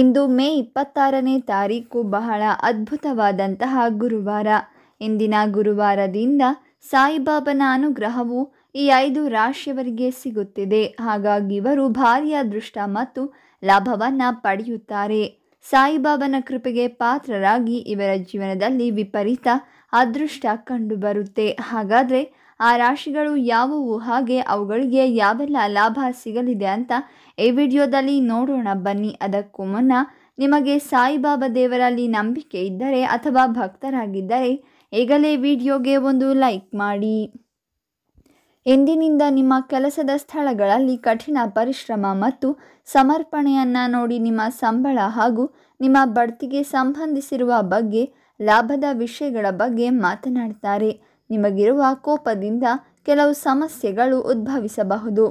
ಇಂದು ಮೇ ಇಪ್ಪತ್ತಾರನೇ ತಾರೀಕು ಬಹಳ ಅದ್ಭುತವಾದಂತಹ ಗುರುವಾರ ಇಂದಿನ ಗುರುವಾರದಿಂದ ಸಾಯಿಬಾಬನ ಅನುಗ್ರಹವು ಈ ಐದು ರಾಶಿಯವರಿಗೆ ಸಿಗುತ್ತಿದೆ ಹಾಗಾಗಿ ಇವರು ಭಾರೀ ಅದೃಷ್ಟ ಮತ್ತು ಲಾಭವನ್ನು ಪಡೆಯುತ್ತಾರೆ ಸಾಯಿಬಾಬನ ಕೃಪೆಗೆ ಪಾತ್ರರಾಗಿ ಇವರ ಜೀವನದಲ್ಲಿ ವಿಪರೀತ ಅದೃಷ್ಟ ಕಂಡುಬರುತ್ತೆ ಹಾಗಾದರೆ ಆ ರಾಶಿಗಳು ಯಾವುವು ಹಾಗೆ ಅವುಗಳಿಗೆ ಯಾವೆಲ್ಲ ಲಾಭ ಸಿಗಲಿದೆ ಅಂತ ಈ ವಿಡಿಯೋದಲ್ಲಿ ನೋಡೋಣ ಬನ್ನಿ ಅದಕ್ಕೂ ಮುನ್ನ ನಿಮಗೆ ಸಾಯಿಬಾಬಾ ದೇವರಲ್ಲಿ ನಂಬಿಕೆ ಇದ್ದರೆ ಅಥವಾ ಭಕ್ತರಾಗಿದ್ದರೆ ಈಗಲೇ ವಿಡಿಯೋಗೆ ಒಂದು ಲೈಕ್ ಮಾಡಿ ಎಂದಿನಿಂದ ನಿಮ್ಮ ಕೆಲಸದ ಸ್ಥಳಗಳಲ್ಲಿ ಕಠಿಣ ಪರಿಶ್ರಮ ಮತ್ತು ಸಮರ್ಪಣೆಯನ್ನು ನೋಡಿ ನಿಮ್ಮ ಸಂಬಳ ಹಾಗೂ ನಿಮ್ಮ ಬಡ್ತಿಗೆ ಸಂಬಂಧಿಸಿರುವ ಬಗ್ಗೆ ಲಾಭದ ವಿಷಯಗಳ ಬಗ್ಗೆ ಮಾತನಾಡ್ತಾರೆ ನಿಮಗಿರುವ ಕೋಪದಿಂದ ಕೆಲವು ಸಮಸ್ಯೆಗಳು ಉದ್ಭವಿಸಬಹುದು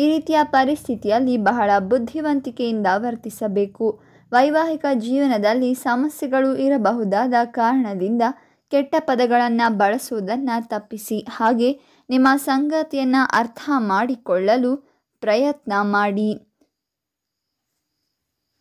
ಈ ರೀತಿಯ ಪರಿಸ್ಥಿತಿಯಲ್ಲಿ ಬಹಳ ಬುದ್ಧಿವಂತಿಕೆಯಿಂದ ವರ್ತಿಸಬೇಕು ವೈವಾಹಿಕ ಜೀವನದಲ್ಲಿ ಸಮಸ್ಯೆಗಳು ಇರಬಹುದಾದ ಕಾರಣದಿಂದ ಕೆಟ್ಟ ಪದಗಳನ್ನು ಬಳಸುವುದನ್ನು ತಪ್ಪಿಸಿ ಹಾಗೆ ನಿಮ್ಮ ಸಂಗತಿಯನ್ನು ಅರ್ಥ ಮಾಡಿಕೊಳ್ಳಲು ಪ್ರಯತ್ನ ಮಾಡಿ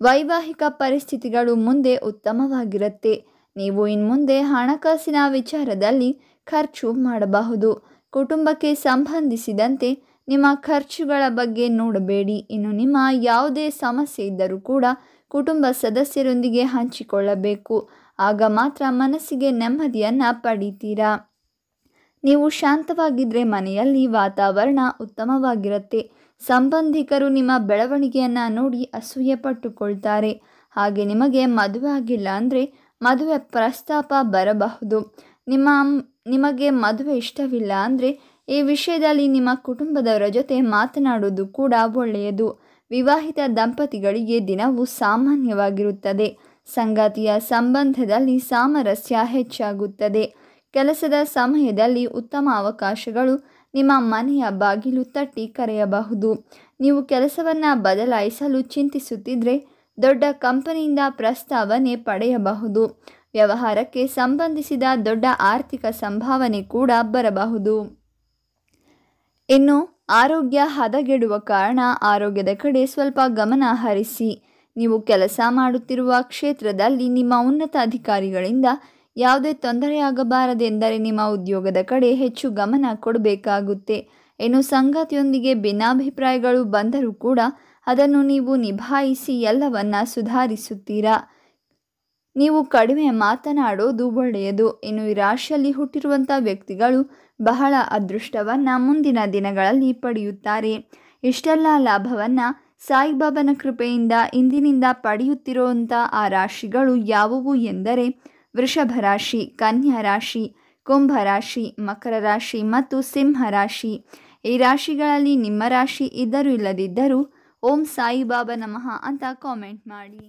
ವೈವಾಹಿಕ ಪರಿಸ್ಥಿತಿಗಳು ಮುಂದೆ ಉತ್ತಮವಾಗಿರುತ್ತೆ ನೀವು ಇನ್ಮುಂದೆ ಹಣಕಾಸಿನ ವಿಚಾರದಲ್ಲಿ ಖರ್ಚು ಮಾಡಬಹುದು ಕುಟುಂಬಕ್ಕೆ ಸಂಬಂಧಿಸಿದಂತೆ ನಿಮ್ಮ ಖರ್ಚುಗಳ ಬಗ್ಗೆ ನೋಡಬೇಡಿ ಇನ್ನು ನಿಮ್ಮ ಯಾವುದೇ ಸಮಸ್ಯೆ ಇದ್ದರೂ ಕೂಡ ಕುಟುಂಬ ಸದಸ್ಯರೊಂದಿಗೆ ಹಂಚಿಕೊಳ್ಳಬೇಕು ಆಗ ಮಾತ್ರ ಮನಸ್ಸಿಗೆ ನೆಮ್ಮದಿಯನ್ನು ಪಡಿತೀರಾ ನೀವು ಶಾಂತವಾಗಿದ್ದರೆ ಮನೆಯಲ್ಲಿ ವಾತಾವರಣ ಉತ್ತಮವಾಗಿರುತ್ತೆ ಸಂಬಂಧಿಕರು ನಿಮ್ಮ ಬೆಳವಣಿಗೆಯನ್ನು ನೋಡಿ ಅಸೂಯೆ ಪಟ್ಟುಕೊಳ್ತಾರೆ ಹಾಗೆ ನಿಮಗೆ ಮದುವೆ ಆಗಿಲ್ಲ ಅಂದರೆ ಮದುವೆ ಪ್ರಸ್ತಾಪ ಬರಬಹುದು ನಿಮ್ಮ ನಿಮಗೆ ಮದುವೆ ಇಷ್ಟವಿಲ್ಲ ಅಂದರೆ ಈ ವಿಷಯದಲ್ಲಿ ನಿಮ್ಮ ಕುಟುಂಬದವರ ಜೊತೆ ಮಾತನಾಡೋದು ಕೂಡ ಒಳ್ಳೆಯದು ವಿವಾಹಿತ ದಂಪತಿಗಳಿಗೆ ದಿನವು ಸಾಮಾನ್ಯವಾಗಿರುತ್ತದೆ ಸಂಗಾತಿಯ ಸಂಬಂಧದಲ್ಲಿ ಸಾಮರಸ್ಯ ಹೆಚ್ಚಾಗುತ್ತದೆ ಕೆಲಸದ ಸಮಯದಲ್ಲಿ ಉತ್ತಮ ಅವಕಾಶಗಳು ನಿಮ್ಮ ಮನೆಯ ಬಾಗಿಲು ತಟ್ಟಿ ಕರೆಯಬಹುದು ನೀವು ಕೆಲಸವನ್ನು ಬದಲಾಯಿಸಲು ಚಿಂತಿಸುತ್ತಿದ್ದರೆ ದೊಡ್ಡ ಕಂಪನಿಯಿಂದ ಪ್ರಸ್ತಾವನೆ ಪಡೆಯಬಹುದು ವ್ಯವಹಾರಕ್ಕೆ ಸಂಬಂಧಿಸಿದ ದೊಡ್ಡ ಆರ್ಥಿಕ ಸಂಭಾವನೆ ಕೂಡ ಬರಬಹುದು ಇನ್ನು ಆರೋಗ್ಯ ಹದಗೆಡುವ ಕಾರಣ ಆರೋಗ್ಯದ ಕಡೆ ಸ್ವಲ್ಪ ಗಮನ ಹರಿಸಿ ನೀವು ಕೆಲಸ ಮಾಡುತ್ತಿರುವ ಕ್ಷೇತ್ರದಲ್ಲಿ ನಿಮ್ಮ ಉನ್ನತ ಅಧಿಕಾರಿಗಳಿಂದ ಯಾವುದೇ ತೊಂದರೆಯಾಗಬಾರದೆಂದರೆ ನಿಮ್ಮ ಉದ್ಯೋಗದ ಕಡೆ ಹೆಚ್ಚು ಗಮನ ಕೊಡಬೇಕಾಗುತ್ತೆ ಇನ್ನು ಸಂಗತಿಯೊಂದಿಗೆ ಭಿನ್ನಾಭಿಪ್ರಾಯಗಳು ಬಂದರೂ ಕೂಡ ಅದನ್ನು ನೀವು ನಿಭಾಯಿಸಿ ಎಲ್ಲವನ್ನ ಸುಧಾರಿಸುತ್ತೀರಾ ನೀವು ಕಡಿಮೆ ಮಾತನಾಡೋದು ಒಳ್ಳೆಯದು ಇನ್ನು ಈ ರಾಶಿಯಲ್ಲಿ ಹುಟ್ಟಿರುವಂಥ ವ್ಯಕ್ತಿಗಳು ಬಹಳ ಅದೃಷ್ಟವನ್ನು ಮುಂದಿನ ದಿನಗಳಲ್ಲಿ ಪಡೆಯುತ್ತಾರೆ ಇಷ್ಟೆಲ್ಲ ಲಾಭವನ್ನು ಸಾಯಿಬಾಬನ ಕೃಪೆಯಿಂದ ಇಂದಿನಿಂದ ಪಡೆಯುತ್ತಿರುವಂಥ ಆ ರಾಶಿಗಳು ಯಾವುವು ಎಂದರೆ ವೃಷಭ ರಾಶಿ ಕನ್ಯಾ ರಾಶಿ ಕುಂಭ ರಾಶಿ ಮಕರ ರಾಶಿ ಮತ್ತು ಸಿಂಹ ರಾಶಿ ಈ ರಾಶಿಗಳಲ್ಲಿ ನಿಮ್ಮ ರಾಶಿ ಇದ್ದರೂ ಇಲ್ಲದಿದ್ದರೂ ಓಂ ಸಾಯಿಬಾಬಾ ನಮಃ ಅಂತ ಕಾಮೆಂಟ್ ಮಾಡಿ